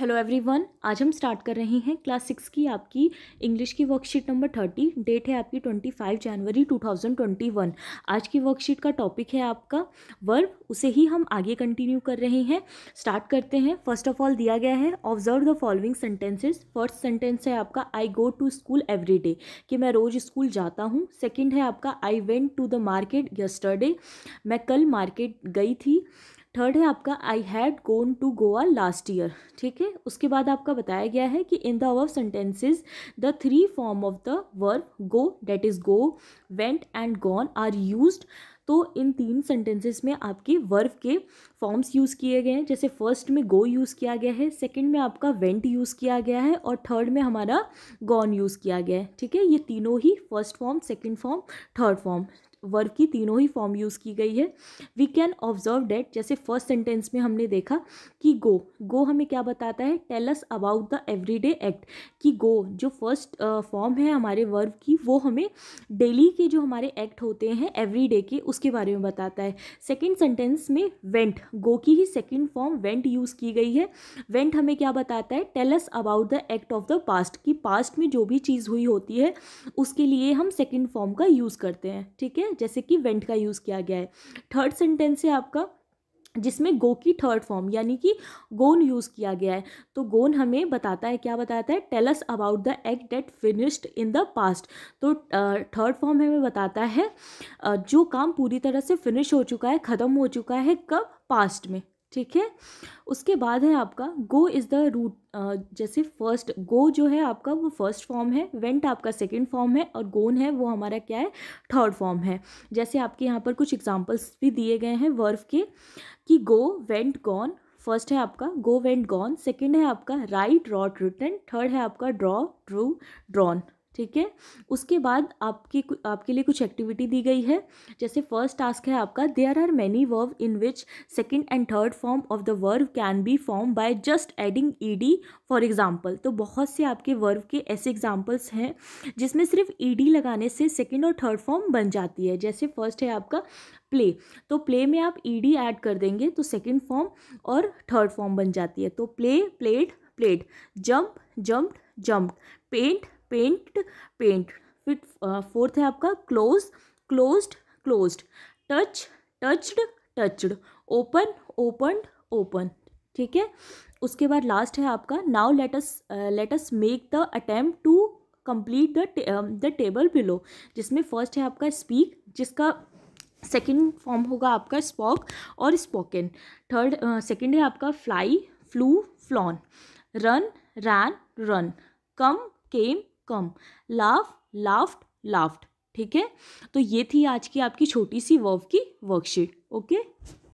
hello everyone आज हम start कर रहे हैं क्लास सिक्स की आपकी इंग्लिश की वर्कशीट नंबर थर्टी डेट है आपकी twenty five January two thousand twenty one आज की वर्कशीट का टॉपिक है आपका वर्ब उसे ही हम आगे कंटिन्यू कर रहे हैं स्टार्ट करते हैं फर्स्ट ऑफ ऑल दिया गया है observe the following sentences first sentence है आपका I go to school every day कि मैं रोज़ स्कूल जाता हूँ सेकेंड है आपका I went to the market yesterday मैं कल मार्केट गई थी थर्ड है आपका I had gone to Goa last year ठीक है उसके बाद आपका बताया गया है कि in the above sentences the three form of the verb go that is go went and gone are use तो इन तीन सेंटेंसेस में आपके वर्ब के फॉर्म्स यूज़ किए गए हैं जैसे फर्स्ट में गो यूज़ किया गया है सेकंड में आपका वेंट यूज़ किया गया है और थर्ड में हमारा गॉन यूज़ किया गया है ठीक है ये तीनों ही first form second form third form वर्ग की तीनों ही फॉर्म यूज़ की गई है वी कैन ऑब्जर्व डेट जैसे फर्स्ट सेंटेंस में हमने देखा कि गो गो हमें क्या बताता है tells about the everyday act कि गो जो फर्स्ट फॉर्म है हमारे वर्ग की वो हमें डेली के जो हमारे एक्ट होते हैं एवरीडे के उसके बारे में बताता है सेकेंड सेंटेंस में वेंट गो की ही सेकेंड फॉर्म वेंट यूज़ की गई है वेंट हमें क्या बताता है tells about the act of the past कि पास्ट में जो भी चीज़ हुई होती है उसके लिए हम सेकेंड फॉर्म का यूज़ करते हैं ठीक है जैसे कि वेंट का यूज़ किया गया है थर्ड सेंटेंस है आपका जिसमें गो की थर्ड फॉर्म यानी कि गोन यूज़ किया गया है तो गोन हमें बताता है क्या बताता है tells about the act that finished in the past तो थर्ड फॉर्म हमें बताता है जो काम पूरी तरह से फिनिश हो चुका है ख़त्म हो चुका है कब पास्ट में ठीक है उसके बाद है आपका गो इज़ द रूट जैसे फर्स्ट गो जो है आपका वो फर्स्ट फॉर्म है वेंट आपका सेकंड फॉर्म है और गोन है वो हमारा क्या है थर्ड फॉर्म है जैसे आपके यहाँ पर कुछ एग्जांपल्स भी दिए गए हैं वर्फ के कि गो वेंट गॉन फर्स्ट है आपका गो वेंट गॉन सेकेंड है आपका राइट रॉट रिटर्न थर्ड है आपका ड्रॉ ड्रू ड्रॉन ठीक है उसके बाद आपकी आपके लिए कुछ एक्टिविटी दी गई है जैसे फर्स्ट टास्क है आपका there are many verb in which second and third form of the verb can be form by just adding E D for example तो बहुत से आपके वर्व के ऐसे एग्जाम्पल्स हैं जिसमें सिर्फ ई डी लगाने से सेकेंड और थर्ड फॉर्म बन जाती है जैसे फर्स्ट है आपका प्ले तो प्ले में आप ई डी ऐड कर देंगे तो सेकेंड फॉर्म और थर्ड फॉर्म बन जाती है तो play played played jump jump jump paint paint paint फिर फोर्थ है आपका close closed closed touch touched touched open open open ठीक है उसके बाद लास्ट है आपका now let's let's make the attempt to complete the the table below जिसमें फर्स्ट है आपका स्पीक जिसका सेकेंड फॉर्म होगा आपका स्पॉक और स्पोकन थर्ड सेकेंड है आपका fly flew flown run ran run come came come laugh laughed laughed ठीक है तो ये थी आज की आपकी छोटी सी वर्व की वर्कशीट ओके